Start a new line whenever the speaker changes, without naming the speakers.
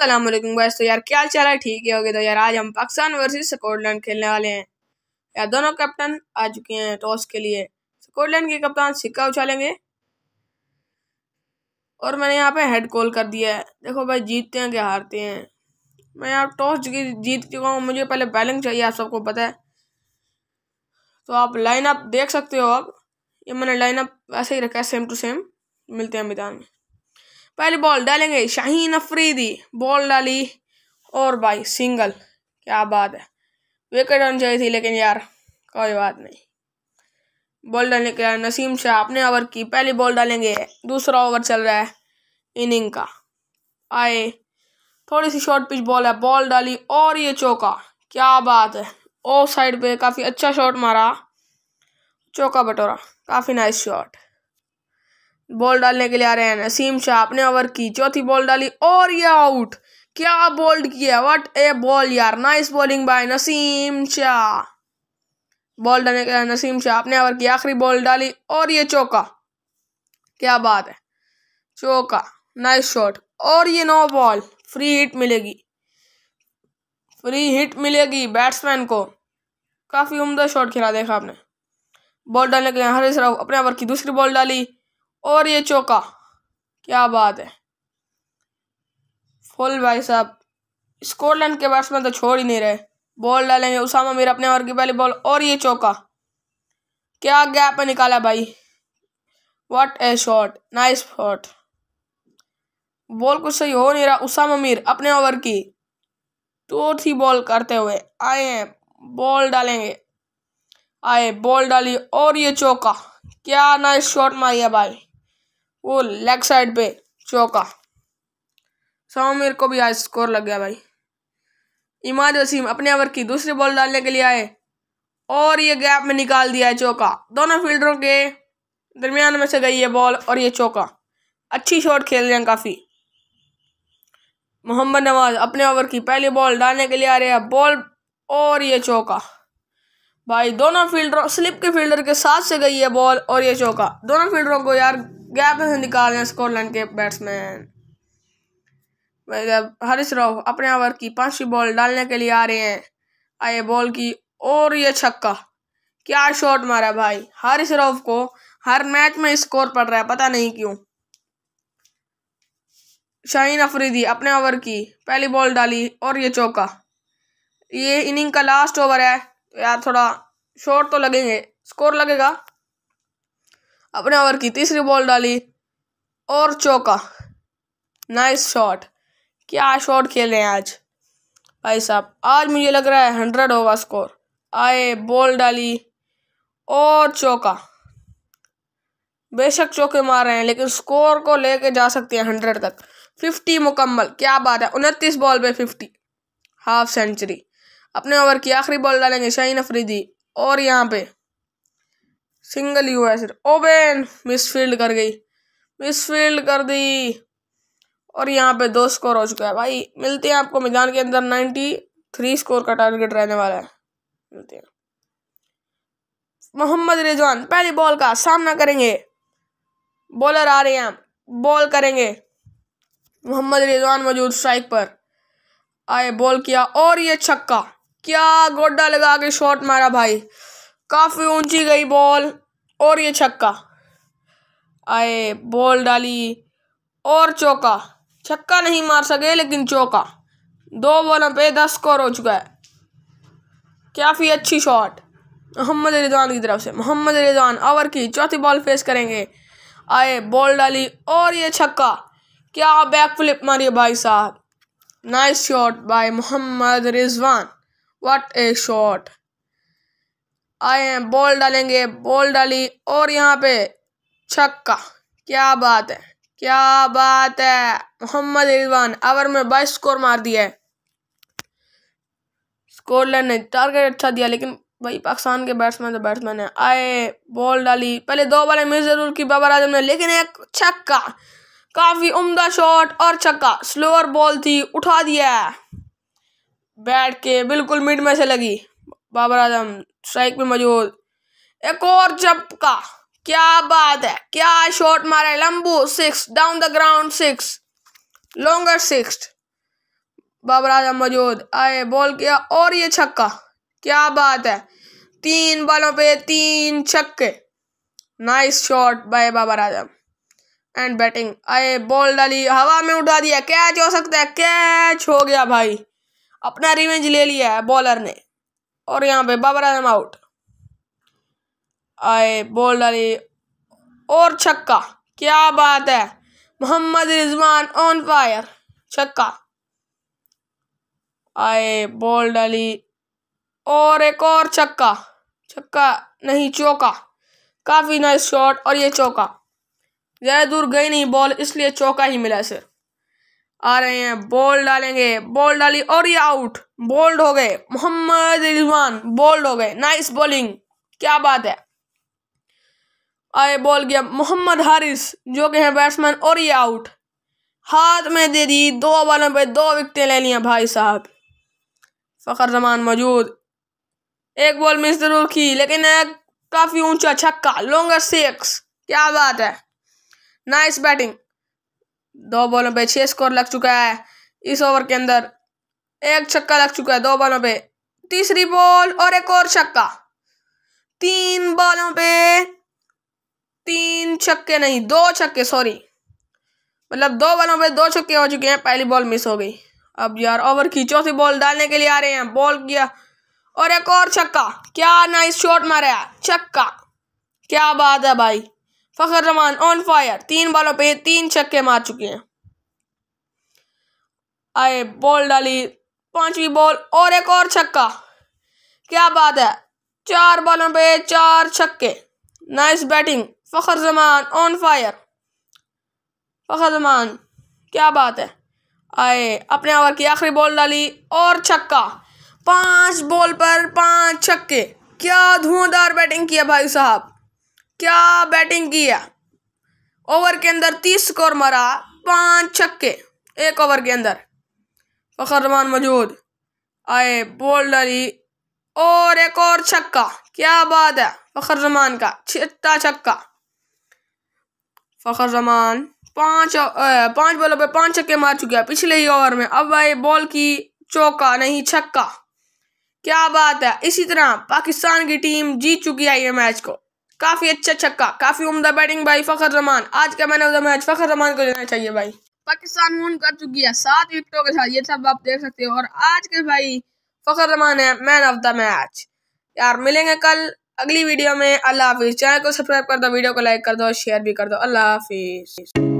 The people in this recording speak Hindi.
असलम बस तो यार क्या रहा है ठीक है हो गया तो यार आज हम पाकिस्तान वर्सेस स्कॉटलैंड खेलने वाले हैं यार दोनों कैप्टन आ चुके हैं टॉस के लिए स्कॉटलैंड के कप्तान सिक्का उछालेंगे और मैंने यहाँ पे हेड कॉल कर दिया है देखो भाई जीतते हैं कि हारते हैं मैं यहाँ टॉस जीत चुका हूँ मुझे पहले बैलिंग चाहिए आप सबको पता है तो आप लाइन अप देख सकते हो अब ये मैंने लाइन वैसे ही रखा है सेम टू सेम मिलते हैं मैदान में पहली बॉल डालेंगे शाहीन अफरीदी बॉल डाली और भाई सिंगल क्या बात है विकेट होनी चाहिए थी लेकिन यार कोई बात नहीं बॉल डालने के नसीम शाह अपने ओवर की पहली बॉल डालेंगे दूसरा ओवर चल रहा है इनिंग का आए थोड़ी सी शॉर्ट पिच बॉल है बॉल डाली और ये चौका क्या बात है ओ साइड पे काफ़ी अच्छा शॉट मारा चौका बटोरा काफ़ी नाइस शॉट बॉल डालने के लिए आ रहे हैं नसीम शाह अपने ओवर की चौथी बॉल डाली और ये आउट क्या बोल्ड किया व्हाट ए बॉल यार nice bowling by Naseem Shah ball डालने के लिए नसीम शाह अपने ओवर की आखिरी बॉल डाली और ये चौका क्या बात है चौका नाइस शॉट और ये नो बॉल फ्री हिट मिलेगी फ्री हिट मिलेगी बैट्समैन को काफ़ी उम्दा शॉट खेला देखा आपने बॉल डालने के लिए हरीश राव अपने ओवर की दूसरी बॉल डाली और ये चौका क्या बात है फुल भाई साहब स्कॉटलैंड के बैट्समैन तो छोड़ ही नहीं रहे बॉल डालेंगे उसामा मीर अपने ओवर की पहली बॉल और ये चौका क्या गैप में निकाला भाई what a shot nice shot ball कुछ सही हो नहीं रहा उसामा मीर अपने ओवर की चौथी बॉल करते हुए आए हैं बॉल डालेंगे आए बॉल डाली और ये चौका क्या नाइस शॉट मारिया भाई वो लेग साइड पे चौका सामिर को भी आज स्कोर लग गया भाई इमाद वसीम अपने ओवर की दूसरी बॉल डालने के लिए आए और ये गैप में निकाल दिया है चौका दोनों फील्डरों के दरमियान में से गई ये बॉल और ये चौका अच्छी शॉट खेल रहे हैं काफ़ी मोहम्मद नवाज अपने ओवर की पहली बॉल डालने के लिए आ रहे हैं बॉल और ये चौका भाई दोनों फील्डरों स्लिप के फील्डर के साथ से गई है बॉल और ये चौका दोनों फील्डरों को यार गैप में निकाल रहे हैं स्कॉटलैंड के बैट्समैन हरीश राव अपने ओवर की पांचवी बॉल डालने के लिए आ रहे हैं आए बॉल की और ये छक्का क्या शॉट मारा भाई हरीश राव को हर मैच में स्कोर पड़ रहा है पता नहीं क्यों शाहीन अफरीदी अपने ओवर की पहली बॉल डाली और ये चौका ये इनिंग का लास्ट ओवर है तो यार थोड़ा शॉट तो लगेंगे स्कोर लगेगा अपने ओवर की तीसरी बॉल डाली और चौका नाइस शॉट क्या शॉट रहे हैं आज भाई साहब आज मुझे लग रहा है हंड्रेड होगा स्कोर आए बॉल डाली और चौका बेशक चौके मार रहे हैं लेकिन स्कोर को लेके जा सकते हैं हंड्रेड तक फिफ्टी मुकम्मल क्या बात है उनतीस बॉल पे फिफ्टी हाफ सेंचुरी अपने ओवर की आखिरी बॉल डालेंगे शाहीन अफरीदी और यहाँ पे सिंगल ही हुआ है सिर्फ ओबेन मिस फील्ड कर गई मिस फील्ड कर दी और यहाँ पे दो स्कोर हो चुका है भाई मिलते हैं आपको मैदान के अंदर नाइन्टी थ्री स्कोर का टारगेट रहने वाला है मिलते हैं मोहम्मद रिजवान पहली बॉल का सामना करेंगे बॉलर आ रहे हैं बॉल करेंगे मोहम्मद रिजवान मौजूद स्ट्राइक पर आए बॉल किया और ये छक्का क्या गोड्डा लगा के शॉट मारा भाई काफ़ी ऊंची गई बॉल और ये छक्का आए बॉल डाली और चौका छक्का नहीं मार सके लेकिन चौका दो बॉलों पे दस स्कोर हो चुका है काफ़ी अच्छी शॉट मोहम्मद रिजवान की तरफ से मोहम्मद रिजवान ओवर की चौथी बॉल फेस करेंगे आए बॉल डाली और ये छक्का क्या बैक फ्लिप मारिए भाई साहब nice shot by Mohammad Rizwan what a shot आए हैं बॉल डालेंगे बॉल डाली और यहाँ पे छक्का क्या बात है क्या बात है मोहम्मद रिजवान अवर में बाईस स्कोर मार दिया है स्कॉटलैंड ने टारगेट अच्छा दिया लेकिन भाई पाकिस्तान के बैट्समैन तो बैट्समैन है आए बॉल डाली पहले दो बॉलें मिस जरूर की बाबर आजम ने लेकिन एक छक्का काफ़ी उम्दा शॉट और छक्का स्लोअर बॉल थी उठा दिया बैठ के बिल्कुल मिड में से लगी बाबर आजम स्ट्राइक में मौजूद एक और चपका क्या बात है क्या शॉट मारा है लंबू six down the ground six longer six Babar Azam मौजूद आए बॉल किया और ये छक्का क्या बात है तीन बॉलों पे तीन छक्के nice shot by Babar Azam and batting आए बॉल डाली हवा में उठा दिया कैच हो सकता है कैच हो गया भाई अपना रिवेंज ले लिया है बॉलर ने और यहाँ पे बाबर आजम आउट आए बॉल डाली और छक्का क्या बात है मोहम्मद रिजवान ऑन फायर छक्का आए बॉल डाली और एक और छक्का छक्का नहीं चौका काफ़ी नाइस शॉट और ये चौका ज़्यादा दूर गई नहीं बॉल इसलिए चौका ही मिला सिर्फ आ रहे हैं बॉल डालेंगे बॉल डाली और ये आउट बोल्ड हो गए मोहम्मद रिजवान बोल्ड हो गए नाइस बॉलिंग क्या बात है आए बॉल गया मोहम्मद हारिस जो कि हैं बैट्समैन और ये आउट हाथ में दे दी दो बॉलों पे दो विकटें ले लिया भाई साहब फ़खर जमान मौजूद एक बॉल मिस जरूर की लेकिन काफ़ी ऊंचा छक्का लॉन्गर सिक्स क्या बात है नाइस बैटिंग दो बॉलों पे छह स्कोर लग चुका है इस ओवर के अंदर एक छक्का लग चुका है दो बॉलों पे तीसरी बॉल और एक और छक्का तीन बॉलों पे तीन छक्के नहीं दो छक्के सॉरी मतलब दो बॉलों पे दो छक्के हो चुके हैं पहली बॉल मिस हो गई अब यार ओवर की चौथी बॉल डालने के लिए आ रहे हैं बॉल किया और एक और छक्का क्या नाइस शॉट मारा छक्का क्या बात है भाई फखर रमान ऑन फायर तीन बालों पे तीन छक्के मार चुके हैं आए बॉल डाली पांचवी बॉल और एक और छक्का क्या बात है चार बॉलों पे चार छक्के nice batting Fakhar Zaman on fire Fakhar Zaman क्या बात है आए अपने ओवर की आखिरी बॉल डाली और छक्का पांच बॉल पर पांच छक्के क्या धुआंधार बैटिंग किया भाई साहब क्या बैटिंग की है ओवर के अंदर तीस स्कोर मारा पांच छक्के एक ओवर के अंदर फखर रमान मौजूद आए बोल ही और एक और छक्का क्या बात है फखर रमान का छिट्टा छक्का फखर रमान पांच पांच बॉलों पे पांच छक्के मार चुके हैं पिछले ही ओवर में अब भाई बॉल की चौका नहीं छक्का क्या बात है इसी तरह पाकिस्तान की टीम जीत चुकी है ये मैच को काफी अच्छा छक्का काफी उम्दा बैटिंग भाई फखर रमान आज का man of the match Fakhar Zaman को लेना चाहिए भाई पाकिस्तान वन कर चुकी है सात विकेटों के साथ ये सब आप देख सकते हो और आज के भाई फखर रमान है मैन ऑफ द मैच यार मिलेंगे कल अगली वीडियो में अल्लाह हाफिज चैनल को सब्सक्राइब कर दो वीडियो को लाइक कर दो शेयर भी कर दो अल्लाह हाफिज